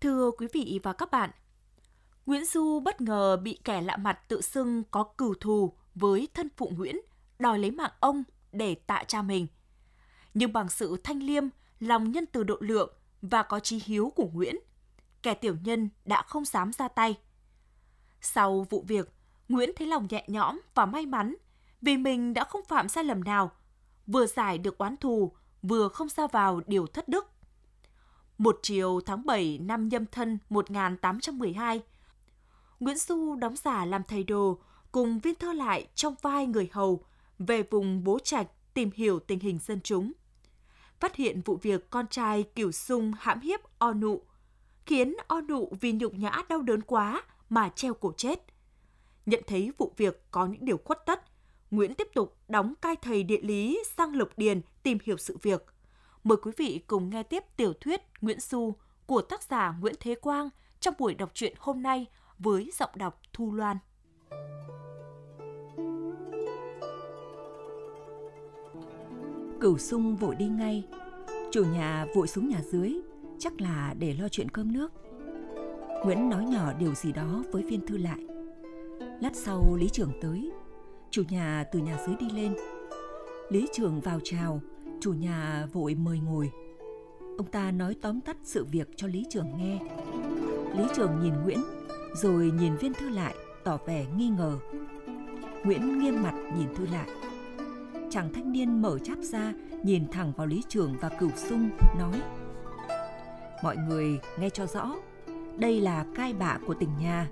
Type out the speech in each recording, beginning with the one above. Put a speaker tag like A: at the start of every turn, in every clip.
A: Thưa quý vị và các bạn, Nguyễn Du bất ngờ bị kẻ lạ mặt tự xưng có cừu thù với thân phụ Nguyễn, đòi lấy mạng ông để tạ cha mình. Nhưng bằng sự thanh liêm, lòng nhân từ độ lượng và có trí hiếu của Nguyễn, kẻ tiểu nhân đã không dám ra tay. Sau vụ việc, Nguyễn thấy lòng nhẹ nhõm và may mắn vì mình đã không phạm sai lầm nào, vừa giải được oán thù, vừa không xa vào điều thất đức một chiều tháng 7 năm nhâm thân 1812. Nguyễn Du đóng giả làm thầy đồ cùng viên thơ lại trong vai người hầu về vùng Bố Trạch tìm hiểu tình hình dân chúng. Phát hiện vụ việc con trai Cửu Sung hãm hiếp O Nụ, khiến O Nụ vì nhục nhã đau đớn quá mà treo cổ chết. Nhận thấy vụ việc có những điều khuất tất, Nguyễn tiếp tục đóng cai thầy địa lý sang Lộc Điền tìm hiểu sự việc. Mời quý vị cùng nghe tiếp tiểu thuyết Nguyễn Du của tác giả Nguyễn Thế Quang trong buổi đọc truyện hôm nay với giọng đọc Thu Loan.
B: Cửu sung vội đi ngay, chủ nhà vội xuống nhà dưới, chắc là để lo chuyện cơm nước. Nguyễn nói nhỏ điều gì đó với viên thư lại. Lát sau Lý Trường tới, chủ nhà từ nhà dưới đi lên. Lý Trường vào chào, Chủ nhà vội mời ngồi. Ông ta nói tóm tắt sự việc cho Lý Trường nghe. Lý Trường nhìn Nguyễn, rồi nhìn viên thư lại, tỏ vẻ nghi ngờ. Nguyễn nghiêm mặt nhìn thư lại. Chàng thanh niên mở cháp ra, nhìn thẳng vào Lý Trường và Cửu Sung, nói. Mọi người nghe cho rõ, đây là cai bạ của tỉnh nhà,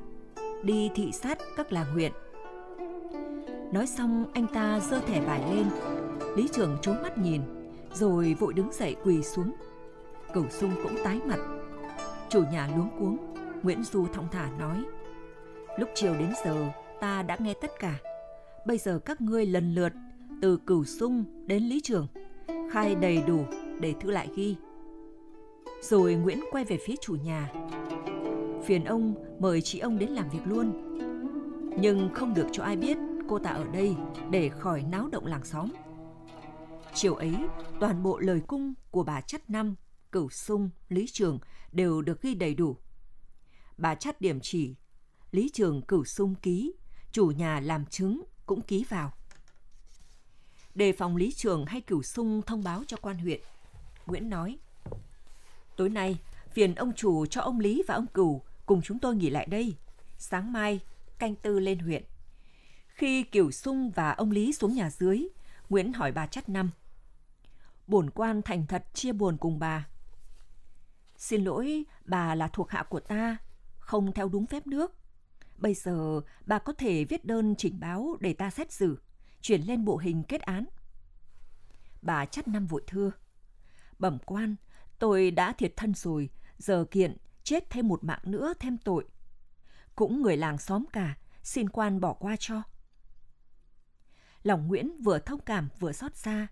B: đi thị sát các làng huyện. Nói xong anh ta giơ thẻ bài lên, Lý Trường trốn mắt nhìn, rồi vội đứng dậy quỳ xuống. Cửu sung cũng tái mặt. Chủ nhà luống cuống, Nguyễn Du thong thả nói. Lúc chiều đến giờ, ta đã nghe tất cả. Bây giờ các ngươi lần lượt, từ cửu sung đến lý trường, khai đầy đủ để thư lại ghi. Rồi Nguyễn quay về phía chủ nhà. Phiền ông mời chị ông đến làm việc luôn. Nhưng không được cho ai biết cô ta ở đây để khỏi náo động làng xóm. Chiều ấy, toàn bộ lời cung của bà Chất Năm, Cửu Sung, Lý Trường đều được ghi đầy đủ. Bà Chất điểm chỉ, Lý Trường Cửu Sung ký, chủ nhà làm chứng cũng ký vào. Đề phòng Lý Trường hay Cửu Sung thông báo cho quan huyện. Nguyễn nói, Tối nay, phiền ông chủ cho ông Lý và ông Cửu cùng chúng tôi nghỉ lại đây. Sáng mai, canh tư lên huyện. Khi Cửu Sung và ông Lý xuống nhà dưới, Nguyễn hỏi bà Chắt Năm – bổn quan thành thật chia buồn cùng bà. Xin lỗi, bà là thuộc hạ của ta, không theo đúng phép nước. Bây giờ bà có thể viết đơn trình báo để ta xét xử, chuyển lên bộ hình kết án. Bà chắt năm vội thưa. Bẩm quan, tôi đã thiệt thân rồi, giờ kiện, chết thêm một mạng nữa thêm tội. Cũng người làng xóm cả, xin quan bỏ qua cho. Lòng Nguyễn vừa thông cảm vừa xót xa,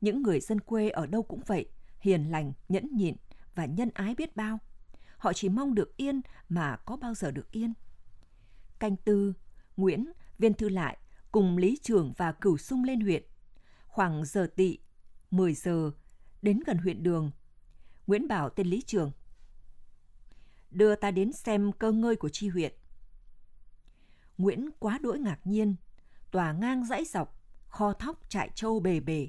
B: những người dân quê ở đâu cũng vậy, hiền lành, nhẫn nhịn và nhân ái biết bao. Họ chỉ mong được yên mà có bao giờ được yên. Canh tư, Nguyễn, viên thư lại cùng Lý Trường và Cửu Sung lên huyện. Khoảng giờ tị, 10 giờ, đến gần huyện đường. Nguyễn bảo tên Lý Trường. Đưa ta đến xem cơ ngơi của chi huyện. Nguyễn quá đỗi ngạc nhiên, tòa ngang dãy dọc, kho thóc trại trâu bề bề.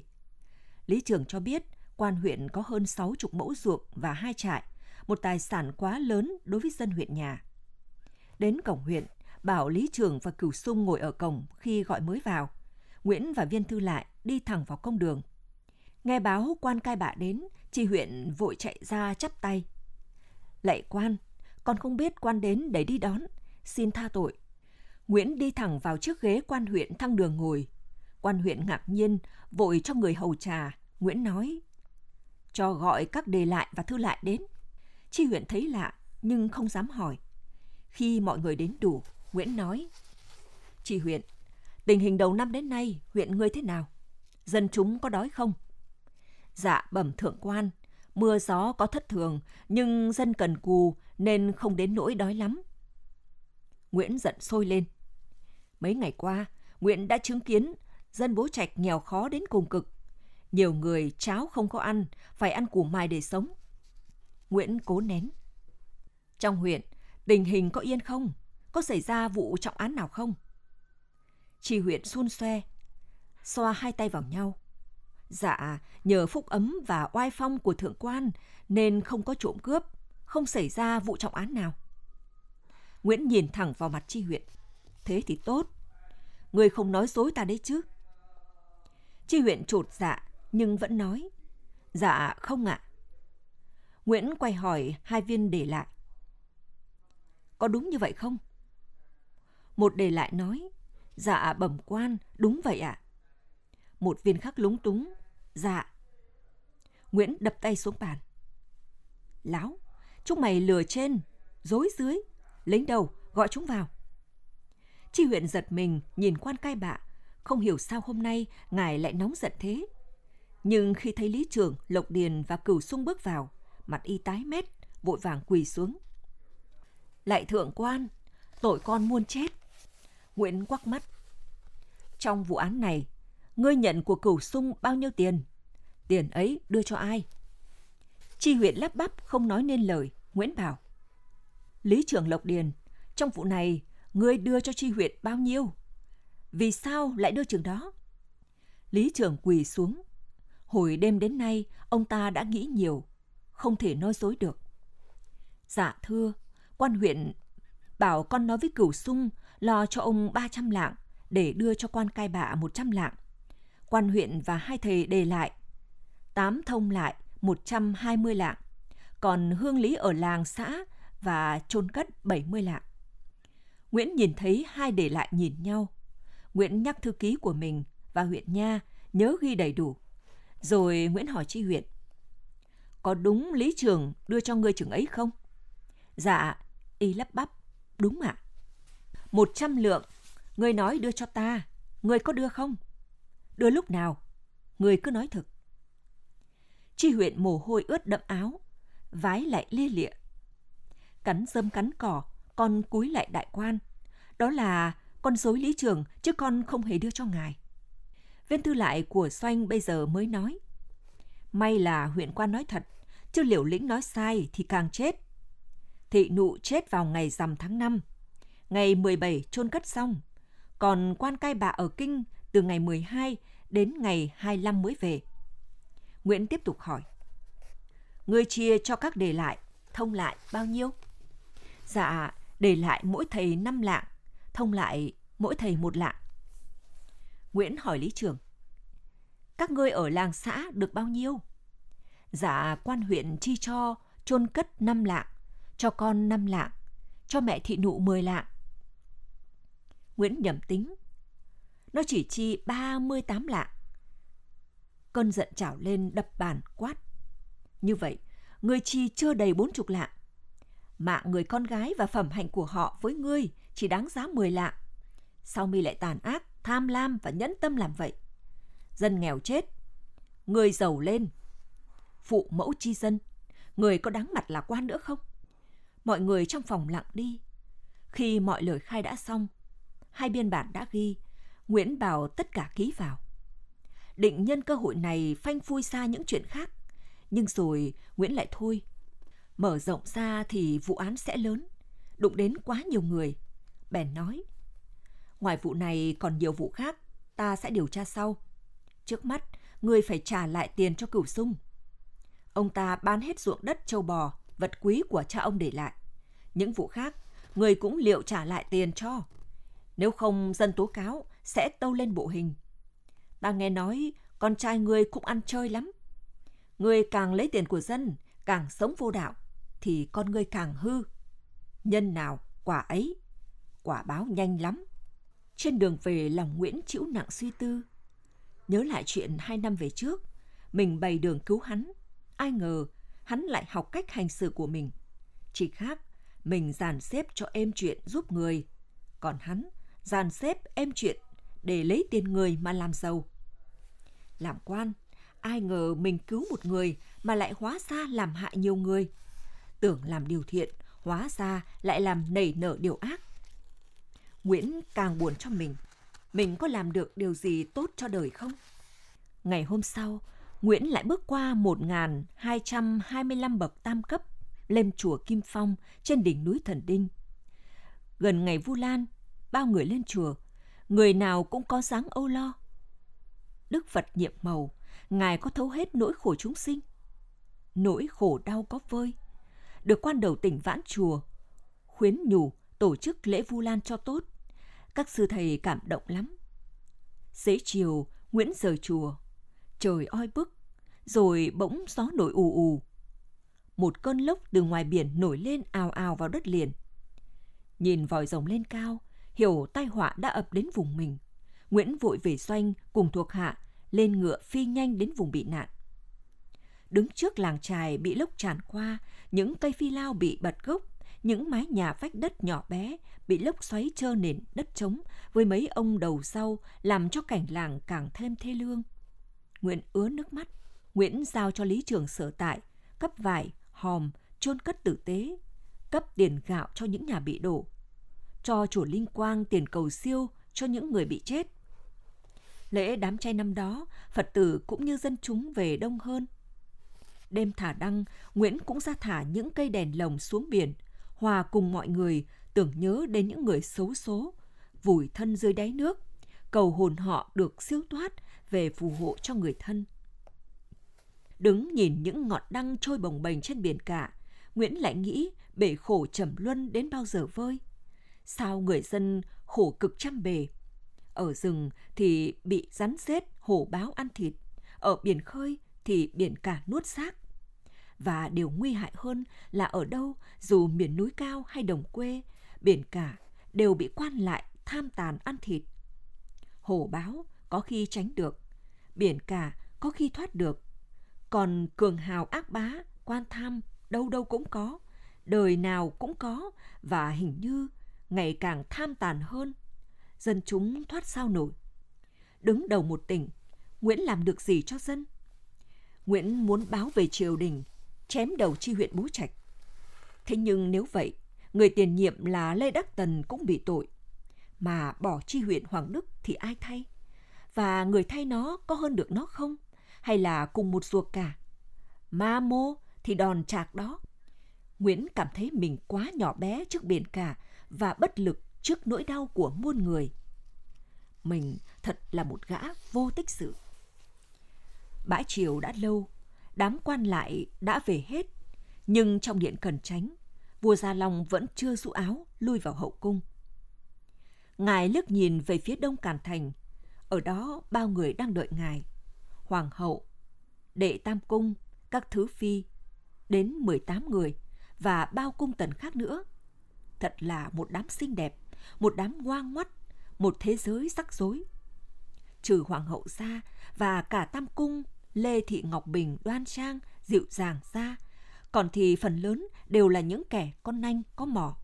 B: Lý Trường cho biết, quan huyện có hơn 60 mẫu ruộng và hai trại, một tài sản quá lớn đối với dân huyện nhà. Đến cổng huyện, bảo Lý Trường và Cửu Sung ngồi ở cổng khi gọi mới vào. Nguyễn và viên thư lại đi thẳng vào công đường. Nghe báo quan cai bạ đến, chị huyện vội chạy ra chắp tay. Lạy quan, con không biết quan đến để đi đón, xin tha tội. Nguyễn đi thẳng vào chiếc ghế quan huyện thăng đường ngồi. Quan huyện ngạc nhiên, vội cho người hầu trà, Nguyễn nói, cho gọi các đề lại và thư lại đến. Chi huyện thấy lạ, nhưng không dám hỏi. Khi mọi người đến đủ, Nguyễn nói, Chi huyện, tình hình đầu năm đến nay, huyện ngươi thế nào? Dân chúng có đói không? Dạ bẩm thượng quan, mưa gió có thất thường, nhưng dân cần cù nên không đến nỗi đói lắm. Nguyễn giận sôi lên. Mấy ngày qua, Nguyễn đã chứng kiến dân bố trạch nghèo khó đến cùng cực. Nhiều người cháo không có ăn, phải ăn củ mai để sống. Nguyễn cố nén. Trong huyện, tình hình có yên không? Có xảy ra vụ trọng án nào không? Chi huyện xun xoe, xoa hai tay vào nhau. Dạ, nhờ phúc ấm và oai phong của thượng quan nên không có trộm cướp, không xảy ra vụ trọng án nào. Nguyễn nhìn thẳng vào mặt Chi huyện. Thế thì tốt. Người không nói dối ta đấy chứ. Chi huyện trột dạ, nhưng vẫn nói Dạ không ạ. Nguyễn quay hỏi hai viên để lại. Có đúng như vậy không? Một để lại nói, dạ bẩm quan, đúng vậy ạ. Một viên khác lúng túng, dạ. Nguyễn đập tay xuống bàn. Láo, chúng mày lừa trên, dối dưới, lính đầu, gọi chúng vào. Chi huyện giật mình, nhìn quan cai bạ, không hiểu sao hôm nay ngài lại nóng giận thế. Nhưng khi thấy Lý Trường, Lộc Điền và Cửu Sung bước vào, mặt y tái mét, vội vàng quỳ xuống. Lại thượng quan, tội con muôn chết. Nguyễn quắc mắt. Trong vụ án này, ngươi nhận của Cửu Sung bao nhiêu tiền? Tiền ấy đưa cho ai? Chi huyện lắp bắp không nói nên lời, Nguyễn bảo. Lý trưởng Lộc Điền, trong vụ này, ngươi đưa cho Chi huyện bao nhiêu? Vì sao lại đưa trường đó? Lý trưởng quỳ xuống, Hồi đêm đến nay, ông ta đã nghĩ nhiều, không thể nói dối được. Dạ thưa, quan huyện bảo con nói với cửu sung lo cho ông ba trăm lạng để đưa cho quan cai bạ trăm lạng. Quan huyện và hai thầy đề lại. Tám thông lại một trăm hai mươi lạng, còn hương lý ở làng xã và chôn cất bảy mươi lạng. Nguyễn nhìn thấy hai để lại nhìn nhau. Nguyễn nhắc thư ký của mình và huyện nha nhớ ghi đầy đủ. Rồi Nguyễn hỏi chị Huyện. Có đúng Lý Trường đưa cho ngươi chừng ấy không? Dạ, y lắp bắp. Đúng ạ. Một trăm lượng, ngươi nói đưa cho ta. Ngươi có đưa không? Đưa lúc nào? Ngươi cứ nói thực. Chi huyện mồ hôi ướt đẫm áo, vái lại lia lịa. Cắn dâm cắn cỏ, con cúi lại đại quan. Đó là con dối lý trường chứ con không hề đưa cho ngài. Viên thư lại của Xoanh bây giờ mới nói. May là huyện quan nói thật, chứ liều lĩnh nói sai thì càng chết. Thị nụ chết vào ngày rằm tháng 5. Ngày 17 chôn cất xong. Còn quan cai bà ở Kinh từ ngày 12 đến ngày 25 mới về. Nguyễn tiếp tục hỏi. Người chia cho các đề lại, thông lại bao nhiêu? Dạ, để lại mỗi thầy 5 lạng, thông lại mỗi thầy một lạng. Nguyễn hỏi Lý Trường. Các ngươi ở làng xã được bao nhiêu? Dạ quan huyện chi cho chôn cất 5 lạng, cho con 5 lạng, cho mẹ thị nụ 10 lạng. Nguyễn nhầm tính. Nó chỉ chi 38 lạng. Cơn giận trào lên đập bàn quát. Như vậy, người chi chưa đầy bốn chục lạng. Mạng người con gái và phẩm hạnh của họ với ngươi chỉ đáng giá 10 lạng. Sao mi lại tàn ác, tham lam và nhẫn tâm làm vậy. Dân nghèo chết, người giàu lên. Phụ mẫu chi dân, người có đáng mặt là quan nữa không? Mọi người trong phòng lặng đi. Khi mọi lời khai đã xong, hai biên bản đã ghi, Nguyễn bảo tất cả ký vào. Định nhân cơ hội này phanh phui xa những chuyện khác, nhưng rồi Nguyễn lại thôi. Mở rộng ra thì vụ án sẽ lớn, đụng đến quá nhiều người. Bèn nói, Ngoài vụ này còn nhiều vụ khác, ta sẽ điều tra sau. Trước mắt, ngươi phải trả lại tiền cho cửu sung. Ông ta bán hết ruộng đất châu bò, vật quý của cha ông để lại. Những vụ khác, người cũng liệu trả lại tiền cho. Nếu không, dân tố cáo sẽ tâu lên bộ hình. Ta nghe nói con trai ngươi cũng ăn chơi lắm. Ngươi càng lấy tiền của dân, càng sống vô đạo, thì con ngươi càng hư. Nhân nào, quả ấy. Quả báo nhanh lắm. Trên đường về lòng Nguyễn chịu nặng suy tư. Nhớ lại chuyện hai năm về trước, mình bày đường cứu hắn. Ai ngờ, hắn lại học cách hành xử của mình. Chỉ khác, mình dàn xếp cho êm chuyện giúp người. Còn hắn, dàn xếp êm chuyện để lấy tiền người mà làm giàu. Làm quan, ai ngờ mình cứu một người mà lại hóa ra làm hại nhiều người. Tưởng làm điều thiện, hóa ra lại làm nảy nở điều ác. Nguyễn càng buồn cho mình. Mình có làm được điều gì tốt cho đời không? Ngày hôm sau, Nguyễn lại bước qua 1.225 bậc tam cấp lên chùa Kim Phong trên đỉnh núi Thần Đinh. Gần ngày Vu Lan, bao người lên chùa, người nào cũng có dáng âu lo. Đức Phật nhiệm màu, Ngài có thấu hết nỗi khổ chúng sinh. Nỗi khổ đau có vơi, được quan đầu tỉnh vãn chùa, khuyến nhủ tổ chức lễ Vu Lan cho tốt. Các sư thầy cảm động lắm. Xế chiều, Nguyễn rời chùa. Trời oi bức, rồi bỗng gió nổi ù ù. Một cơn lốc từ ngoài biển nổi lên ào ào vào đất liền. Nhìn vòi rồng lên cao, hiểu tai họa đã ập đến vùng mình. Nguyễn vội về xoanh cùng thuộc hạ, lên ngựa phi nhanh đến vùng bị nạn. Đứng trước làng trài bị lốc tràn qua, những cây phi lao bị bật gốc, những mái nhà vách đất nhỏ bé bị lốc xoáy trơ nền đất trống với mấy ông đầu sau làm cho cảnh làng càng thêm thê lương. Nguyễn ứa nước mắt, Nguyễn giao cho lý trường sở tại, cấp vải, hòm, chôn cất tử tế, cấp tiền gạo cho những nhà bị đổ, cho chủ Linh Quang tiền cầu siêu cho những người bị chết. Lễ đám trai năm đó, Phật tử cũng như dân chúng về đông hơn. Đêm thả đăng, Nguyễn cũng ra thả những cây đèn lồng xuống biển – Hòa cùng mọi người tưởng nhớ đến những người xấu số, vùi thân dưới đáy nước, cầu hồn họ được siêu thoát về phù hộ cho người thân. Đứng nhìn những ngọn đăng trôi bồng bềnh trên biển cả, Nguyễn lại nghĩ bể khổ trầm luân đến bao giờ vơi. Sao người dân khổ cực trăm bề. Ở rừng thì bị rắn rết, hổ báo ăn thịt. Ở biển khơi thì biển cả nuốt xác và điều nguy hại hơn là ở đâu dù miền núi cao hay đồng quê biển cả đều bị quan lại tham tàn ăn thịt hổ báo có khi tránh được biển cả có khi thoát được còn cường hào ác bá quan tham đâu đâu cũng có đời nào cũng có và hình như ngày càng tham tàn hơn dân chúng thoát sao nổi đứng đầu một tỉnh nguyễn làm được gì cho dân Nguyễn muốn báo về triều đình chém đầu chi huyện Bố Trạch. Thế nhưng nếu vậy, người tiền nhiệm là Lê Đắc Tần cũng bị tội, mà bỏ chi huyện Hoàng Đức thì ai thay? Và người thay nó có hơn được nó không? Hay là cùng một ruột cả? Ma mô thì đòn trạc đó. Nguyễn cảm thấy mình quá nhỏ bé trước biển cả và bất lực trước nỗi đau của muôn người. Mình thật là một gã vô tích sự. Bãi chiều đã lâu đám quan lại đã về hết, nhưng trong điện cần tránh, vua Gia Long vẫn chưa rũ áo lui vào hậu cung. Ngài lướt nhìn về phía đông Càn Thành, ở đó bao người đang đợi ngài, hoàng hậu, đệ tam cung, các thứ phi, đến 18 người và bao cung tần khác nữa. Thật là một đám xinh đẹp, một đám ngoan ngoắt, một thế giới rắc rối. Trừ hoàng hậu ra và cả tam cung Lê Thị Ngọc Bình đoan trang, dịu dàng ra, còn thì phần lớn đều là những kẻ con nanh có mỏ.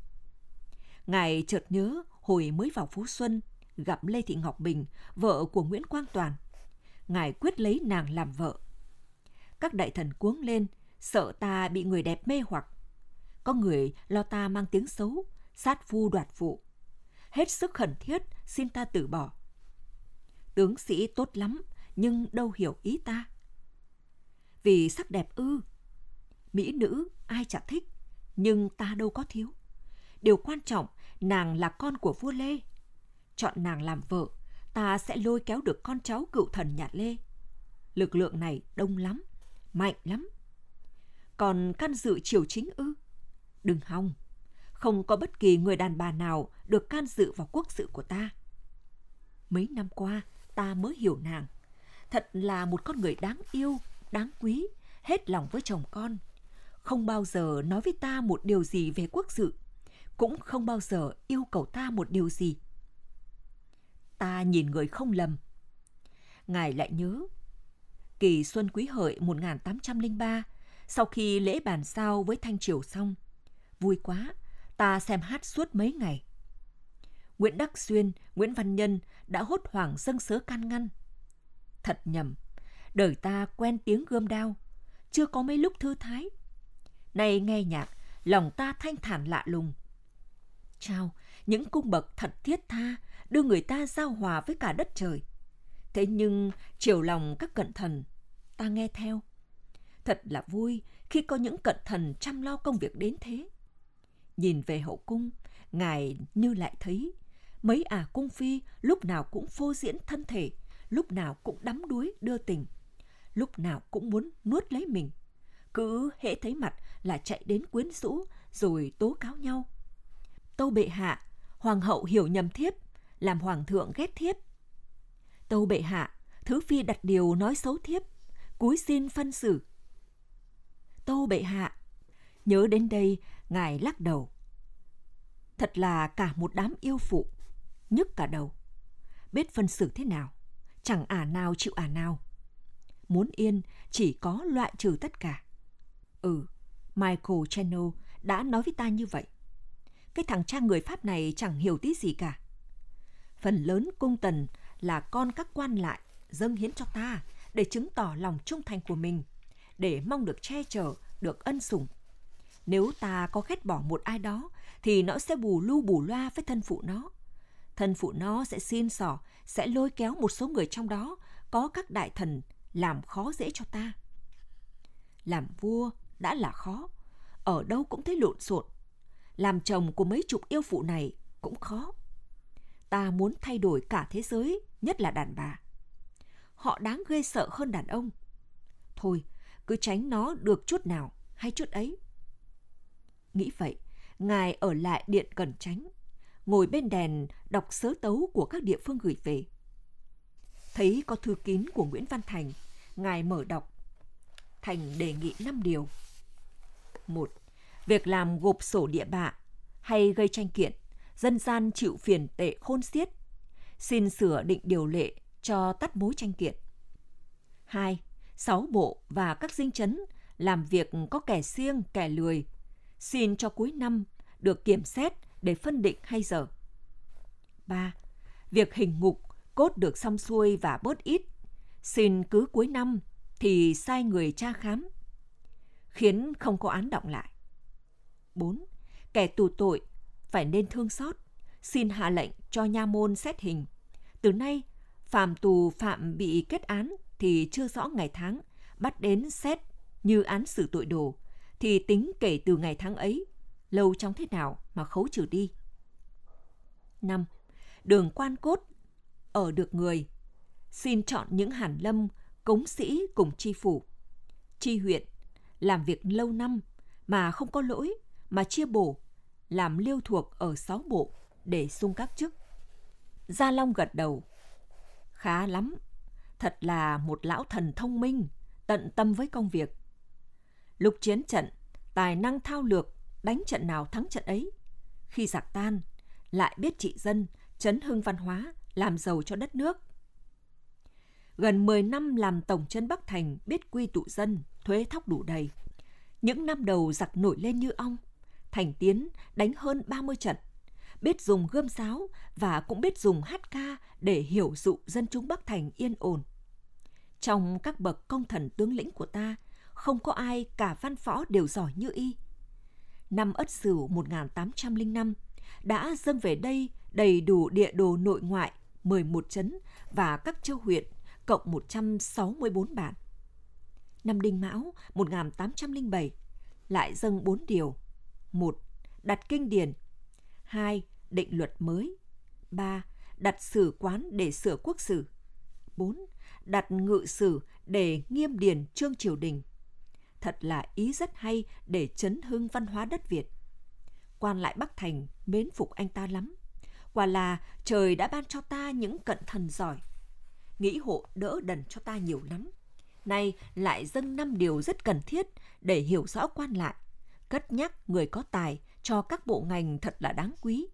B: Ngài chợt nhớ hồi mới vào Phú Xuân, gặp Lê Thị Ngọc Bình, vợ của Nguyễn Quang Toàn. Ngài quyết lấy nàng làm vợ. Các đại thần cuống lên, sợ ta bị người đẹp mê hoặc. Có người lo ta mang tiếng xấu, sát phu đoạt phụ. Hết sức khẩn thiết, xin ta từ bỏ. Tướng sĩ tốt lắm, nhưng đâu hiểu ý ta vì sắc đẹp ư. Mỹ nữ ai chả thích, nhưng ta đâu có thiếu. Điều quan trọng, nàng là con của vua Lê. Chọn nàng làm vợ, ta sẽ lôi kéo được con cháu cựu thần nhà Lê. Lực lượng này đông lắm, mạnh lắm. Còn căn dự triều chính ư? Đừng hòng, không có bất kỳ người đàn bà nào được can dự vào quốc sự của ta. Mấy năm qua, ta mới hiểu nàng. Thật là một con người đáng yêu đáng quý, hết lòng với chồng con. Không bao giờ nói với ta một điều gì về quốc sự, cũng không bao giờ yêu cầu ta một điều gì. Ta nhìn người không lầm. Ngài lại nhớ, kỳ xuân quý hợi 1803, sau khi lễ bàn sao với Thanh Triều xong, vui quá, ta xem hát suốt mấy ngày. Nguyễn Đắc Xuyên, Nguyễn Văn Nhân đã hốt hoảng dâng sớ can ngăn. Thật nhầm, đời ta quen tiếng gươm đao, chưa có mấy lúc thư thái. Nay nghe nhạc, lòng ta thanh thản lạ lùng. Chao, những cung bậc thật thiết tha, đưa người ta giao hòa với cả đất trời. Thế nhưng, chiều lòng các cận thần, ta nghe theo. Thật là vui khi có những cận thần chăm lo công việc đến thế. Nhìn về hậu cung, ngài như lại thấy mấy ả à cung phi lúc nào cũng phô diễn thân thể, lúc nào cũng đắm đuối đưa tình lúc nào cũng muốn nuốt lấy mình. Cứ hễ thấy mặt là chạy đến quyến rũ rồi tố cáo nhau. Tâu bệ hạ, hoàng hậu hiểu nhầm thiếp, làm hoàng thượng ghét thiếp. Tâu bệ hạ, thứ phi đặt điều nói xấu thiếp, cúi xin phân xử. Tâu bệ hạ, nhớ đến đây, ngài lắc đầu. Thật là cả một đám yêu phụ, nhức cả đầu. Biết phân xử thế nào, chẳng ả à nào chịu ả à nào muốn yên chỉ có loại trừ tất cả. Ừ, Michael Channel đã nói với ta như vậy. Cái thằng cha người Pháp này chẳng hiểu tí gì cả. Phần lớn cung tần là con các quan lại dâng hiến cho ta để chứng tỏ lòng trung thành của mình, để mong được che chở, được ân sủng. Nếu ta có ghét bỏ một ai đó, thì nó sẽ bù lưu bù loa với thân phụ nó. Thân phụ nó sẽ xin sỏ, sẽ lôi kéo một số người trong đó, có các đại thần, làm khó dễ cho ta. Làm vua đã là khó, ở đâu cũng thấy lộn xộn. Làm chồng của mấy chục yêu phụ này cũng khó. Ta muốn thay đổi cả thế giới, nhất là đàn bà. Họ đáng ghê sợ hơn đàn ông. Thôi, cứ tránh nó được chút nào hay chút ấy. Nghĩ vậy, ngài ở lại điện cần tránh, ngồi bên đèn đọc sớ tấu của các địa phương gửi về thấy có thư kín của Nguyễn Văn Thành, ngài mở đọc. Thành đề nghị 5 điều. 1. Việc làm gộp sổ địa bạ hay gây tranh kiện, dân gian chịu phiền tệ khôn xiết. Xin sửa định điều lệ cho tắt mối tranh kiện. 2. Sáu bộ và các dinh chấn làm việc có kẻ siêng, kẻ lười. Xin cho cuối năm được kiểm xét để phân định hay dở; 3. Việc hình ngục cốt được xong xuôi và bớt ít, xin cứ cuối năm thì sai người tra khám, khiến không có án động lại. 4. Kẻ tù tội phải nên thương xót, xin hạ lệnh cho nha môn xét hình. Từ nay, phạm tù phạm bị kết án thì chưa rõ ngày tháng, bắt đến xét như án xử tội đồ, thì tính kể từ ngày tháng ấy, lâu trong thế nào mà khấu trừ đi. 5. Đường quan cốt ở được người. Xin chọn những hàn lâm, cống sĩ cùng chi phủ. Chi huyện, làm việc lâu năm mà không có lỗi mà chia bổ, làm liêu thuộc ở sáu bộ để sung các chức. Gia Long gật đầu. Khá lắm, thật là một lão thần thông minh, tận tâm với công việc. Lục chiến trận, tài năng thao lược, đánh trận nào thắng trận ấy. Khi giặc tan, lại biết trị dân, chấn hưng văn hóa, làm giàu cho đất nước. Gần 10 năm làm Tổng chân Bắc Thành biết quy tụ dân, thuế thóc đủ đầy. Những năm đầu giặc nổi lên như ong, Thành Tiến đánh hơn 30 trận, biết dùng gươm giáo và cũng biết dùng hát ca để hiểu dụ dân chúng Bắc Thành yên ổn. Trong các bậc công thần tướng lĩnh của ta, không có ai cả văn võ đều giỏi như y. Năm Ất Sửu 1805 đã dâng về đây đầy đủ địa đồ nội ngoại 11 trấn và các châu huyện, cộng 164 bản. Năm Đinh Mão 1807 lại dâng 4 điều. 1. Đặt kinh điển. 2. Định luật mới. 3. Đặt sử quán để sửa quốc sử. 4. Đặt ngự sử để nghiêm điển trương triều đình. Thật là ý rất hay để chấn hưng văn hóa đất Việt. Quan lại Bắc Thành mến phục anh ta lắm. Quả là trời đã ban cho ta những cận thần giỏi. Nghĩ hộ đỡ đần cho ta nhiều lắm. Nay lại dâng năm điều rất cần thiết để hiểu rõ quan lại. Cất nhắc người có tài cho các bộ ngành thật là đáng quý.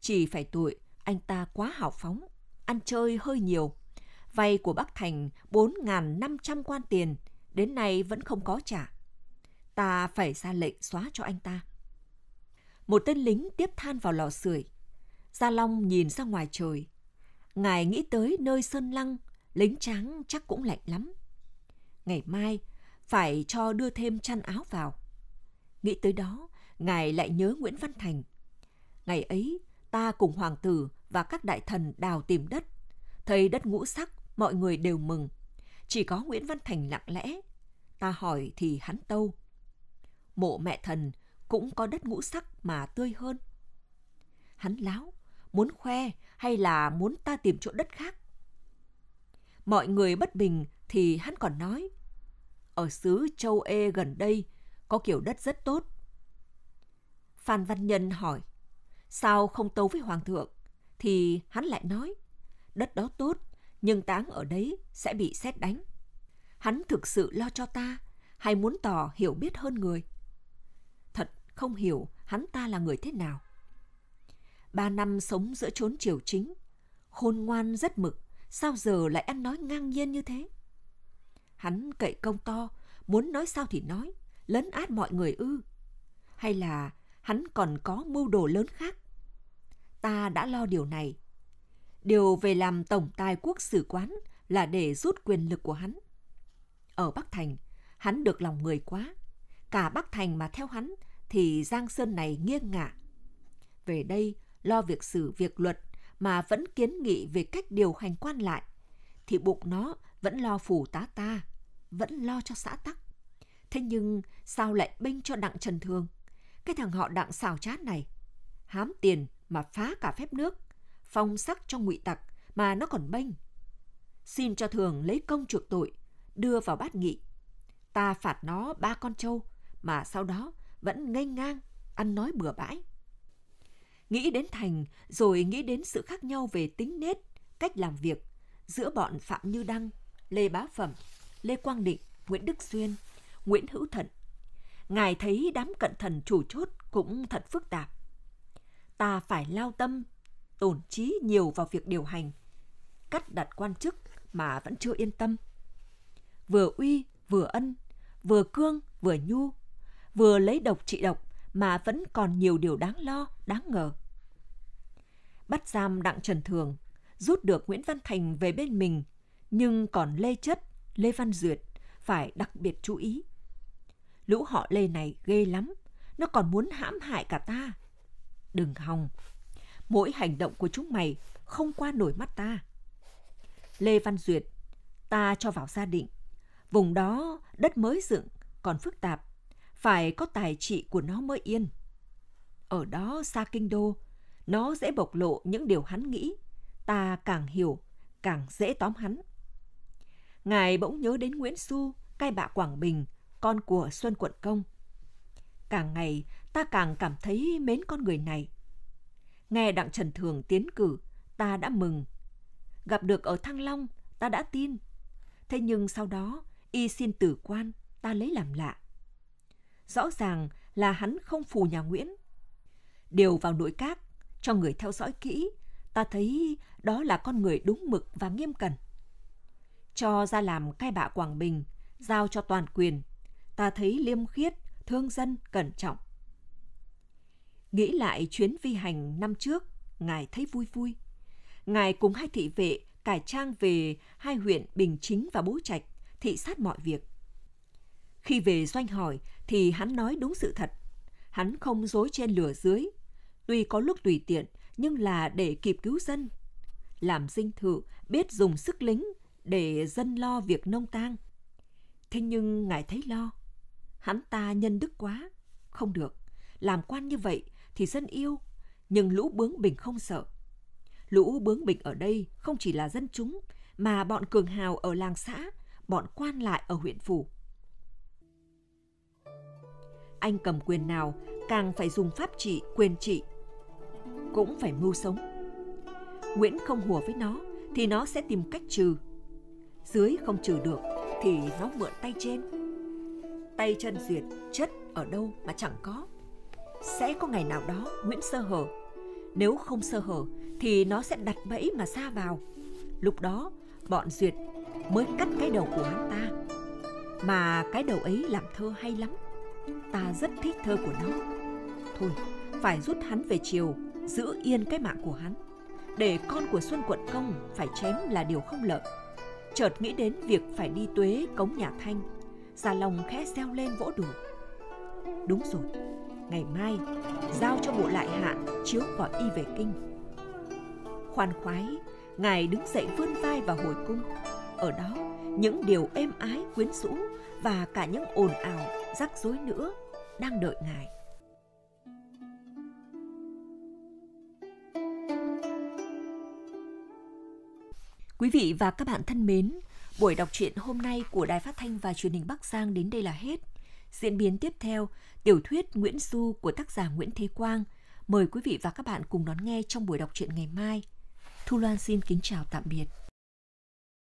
B: Chỉ phải tuổi anh ta quá hào phóng, ăn chơi hơi nhiều. Vay của Bắc Thành 4.500 quan tiền, đến nay vẫn không có trả. Ta phải ra lệnh xóa cho anh ta. Một tên lính tiếp than vào lò sưởi Gia Long nhìn ra ngoài trời. Ngài nghĩ tới nơi sơn lăng, lính tráng chắc cũng lạnh lắm. Ngày mai, phải cho đưa thêm chăn áo vào. Nghĩ tới đó, ngài lại nhớ Nguyễn Văn Thành. Ngày ấy, ta cùng hoàng tử và các đại thần đào tìm đất. Thấy đất ngũ sắc, mọi người đều mừng. Chỉ có Nguyễn Văn Thành lặng lẽ. Ta hỏi thì hắn tâu. Mộ mẹ thần cũng có đất ngũ sắc mà tươi hơn. Hắn láo, muốn khoe hay là muốn ta tìm chỗ đất khác. Mọi người bất bình thì hắn còn nói, ở xứ châu Ê gần đây có kiểu đất rất tốt. Phan Văn Nhân hỏi, sao không tấu với Hoàng thượng? Thì hắn lại nói, đất đó tốt, nhưng táng ở đấy sẽ bị xét đánh. Hắn thực sự lo cho ta, hay muốn tỏ hiểu biết hơn người? Thật không hiểu hắn ta là người thế nào ba năm sống giữa chốn triều chính, khôn ngoan rất mực, sao giờ lại ăn nói ngang nhiên như thế? Hắn cậy công to, muốn nói sao thì nói, lấn át mọi người ư. Hay là hắn còn có mưu đồ lớn khác? Ta đã lo điều này. Điều về làm tổng tài quốc sử quán là để rút quyền lực của hắn. Ở Bắc Thành, hắn được lòng người quá. Cả Bắc Thành mà theo hắn thì Giang Sơn này nghiêng ngả. Về đây, lo việc xử việc luật mà vẫn kiến nghị về cách điều hành quan lại, thì bụng nó vẫn lo phủ tá ta, vẫn lo cho xã tắc. Thế nhưng sao lại bênh cho đặng Trần Thương? Cái thằng họ đặng xào chát này, hám tiền mà phá cả phép nước, phong sắc cho ngụy tặc mà nó còn bênh. Xin cho thường lấy công chuộc tội, đưa vào bát nghị. Ta phạt nó ba con trâu, mà sau đó vẫn ngây ngang, ăn nói bừa bãi nghĩ đến Thành rồi nghĩ đến sự khác nhau về tính nết, cách làm việc giữa bọn Phạm Như Đăng, Lê Bá Phẩm, Lê Quang Định, Nguyễn Đức Xuyên, Nguyễn Hữu Thận. Ngài thấy đám cận thần chủ chốt cũng thật phức tạp. Ta phải lao tâm, tổn trí nhiều vào việc điều hành, cắt đặt quan chức mà vẫn chưa yên tâm. Vừa uy, vừa ân, vừa cương, vừa nhu, vừa lấy độc trị độc, mà vẫn còn nhiều điều đáng lo, đáng ngờ. Bắt giam Đặng Trần Thường, rút được Nguyễn Văn Thành về bên mình, nhưng còn Lê Chất, Lê Văn Duyệt phải đặc biệt chú ý. Lũ họ Lê này ghê lắm, nó còn muốn hãm hại cả ta. Đừng hòng, mỗi hành động của chúng mày không qua nổi mắt ta. Lê Văn Duyệt, ta cho vào gia định. Vùng đó đất mới dựng, còn phức tạp, phải có tài trị của nó mới yên. Ở đó xa kinh đô, nó dễ bộc lộ những điều hắn nghĩ, ta càng hiểu, càng dễ tóm hắn. Ngài bỗng nhớ đến Nguyễn Du, cai bạ Quảng Bình, con của Xuân Quận Công. Càng ngày, ta càng cảm thấy mến con người này. Nghe Đặng Trần Thường tiến cử, ta đã mừng. Gặp được ở Thăng Long, ta đã tin. Thế nhưng sau đó, y xin tử quan, ta lấy làm lạ rõ ràng là hắn không phù nhà Nguyễn. Điều vào nội các, cho người theo dõi kỹ, ta thấy đó là con người đúng mực và nghiêm cẩn. Cho ra làm cai bạ Quảng Bình, giao cho toàn quyền, ta thấy liêm khiết, thương dân, cẩn trọng. Nghĩ lại chuyến vi hành năm trước, ngài thấy vui vui. Ngài cùng hai thị vệ cải trang về hai huyện Bình Chính và Bố Trạch, thị sát mọi việc. Khi về doanh hỏi thì hắn nói đúng sự thật. Hắn không dối trên lửa dưới. Tuy có lúc tùy tiện, nhưng là để kịp cứu dân. Làm dinh thự, biết dùng sức lính để dân lo việc nông tang. Thế nhưng ngài thấy lo. Hắn ta nhân đức quá. Không được. Làm quan như vậy thì dân yêu. Nhưng lũ bướng bình không sợ. Lũ bướng bình ở đây không chỉ là dân chúng, mà bọn cường hào ở làng xã, bọn quan lại ở huyện phủ anh cầm quyền nào càng phải dùng pháp trị quyền trị cũng phải mưu sống nguyễn không hùa với nó thì nó sẽ tìm cách trừ dưới không trừ được thì nó mượn tay trên tay chân duyệt chất ở đâu mà chẳng có sẽ có ngày nào đó nguyễn sơ hở nếu không sơ hở thì nó sẽ đặt bẫy mà xa vào lúc đó bọn duyệt mới cắt cái đầu của hắn ta mà cái đầu ấy làm thơ hay lắm ta rất thích thơ của nó thôi phải rút hắn về chiều giữ yên cái mạng của hắn để con của xuân quận công phải chém là điều không lợi chợt nghĩ đến việc phải đi tuế cống nhà thanh già lòng khẽ reo lên vỗ đủ đúng rồi ngày mai giao cho bộ lại hạ chiếu gọi y về kinh khoan khoái ngài đứng dậy vươn vai và hồi cung ở đó những điều êm ái quyến rũ và cả những ồn ào rắc rối nữa đang đợi ngài Quý vị và các bạn thân mến, buổi đọc truyện hôm nay của Đài Phát thanh và Truyền hình Bắc Giang đến đây là hết. Diễn biến tiếp theo, tiểu thuyết Nguyễn Du của tác giả Nguyễn Thế Quang. Mời quý vị và các bạn cùng đón nghe trong buổi đọc truyện ngày mai. Thu Loan xin kính chào tạm biệt.